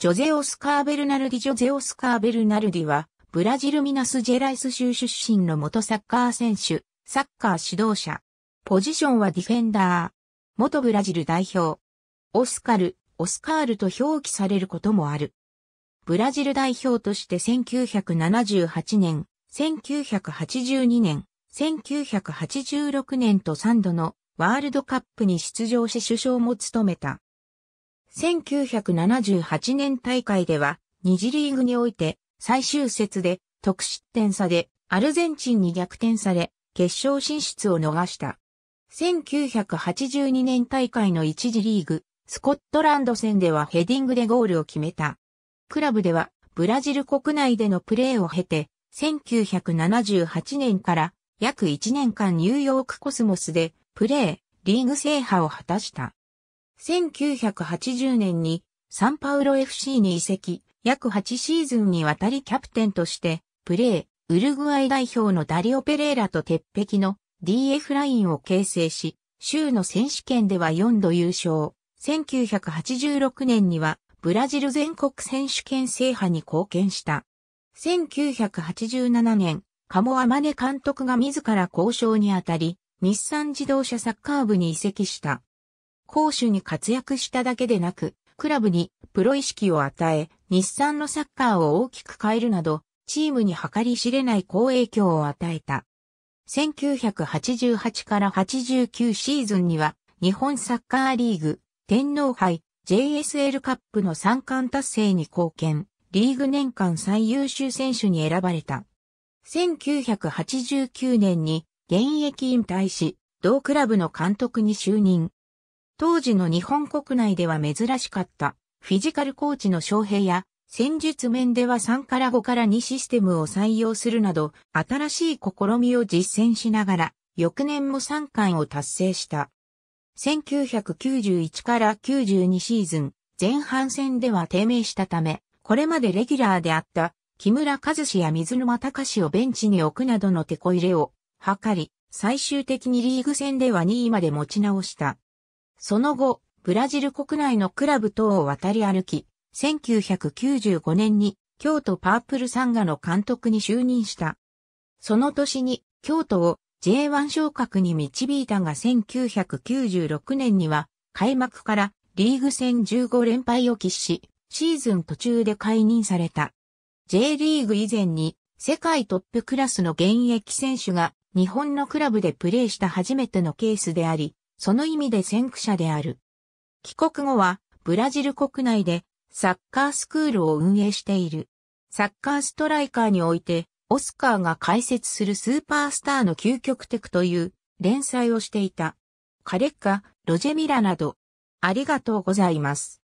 ジョゼオスカー・ベルナルディ・ジョゼオスカー・ベルナルディは、ブラジルミナス・ジェライス州出身の元サッカー選手、サッカー指導者。ポジションはディフェンダー。元ブラジル代表。オスカル、オスカールと表記されることもある。ブラジル代表として1978年、1982年、1986年と3度のワールドカップに出場し首相も務めた。1978年大会では、2次リーグにおいて、最終節で、得失点差で、アルゼンチンに逆転され、決勝進出を逃した。1982年大会の1次リーグ、スコットランド戦ではヘディングでゴールを決めた。クラブでは、ブラジル国内でのプレーを経て、1978年から約1年間ニューヨークコスモスでプレー、リーグ制覇を果たした。1980年にサンパウロ FC に移籍、約8シーズンにわたりキャプテンとして、プレー、ウルグアイ代表のダリオ・ペレーラと鉄壁の DF ラインを形成し、州の選手権では4度優勝。1986年にはブラジル全国選手権制覇に貢献した。1987年、カモアマネ監督が自ら交渉にあたり、日産自動車サッカー部に移籍した。攻守に活躍しただけでなく、クラブにプロ意識を与え、日産のサッカーを大きく変えるなど、チームに計り知れない好影響を与えた。1988から89シーズンには、日本サッカーリーグ、天皇杯、JSL カップの3冠達成に貢献、リーグ年間最優秀選手に選ばれた。1989年に現役引退し、同クラブの監督に就任。当時の日本国内では珍しかった、フィジカルコーチの招聘や、戦術面では3から5から2システムを採用するなど、新しい試みを実践しながら、翌年も3冠を達成した。1991から92シーズン、前半戦では低迷したため、これまでレギュラーであった木村和志や水沼隆史をベンチに置くなどの手こ入れを図り、最終的にリーグ戦では2位まで持ち直した。その後、ブラジル国内のクラブ等を渡り歩き、1995年に京都パープルサンガの監督に就任した。その年に京都を J1 昇格に導いたが1996年には開幕からリーグ戦15連敗を喫し、シーズン途中で解任された。J リーグ以前に世界トップクラスの現役選手が日本のクラブでプレーした初めてのケースであり、その意味で先駆者である。帰国後は、ブラジル国内で、サッカースクールを運営している。サッカーストライカーにおいて、オスカーが解説するスーパースターの究極テクという連載をしていた。カレッカ、ロジェミラなど、ありがとうございます。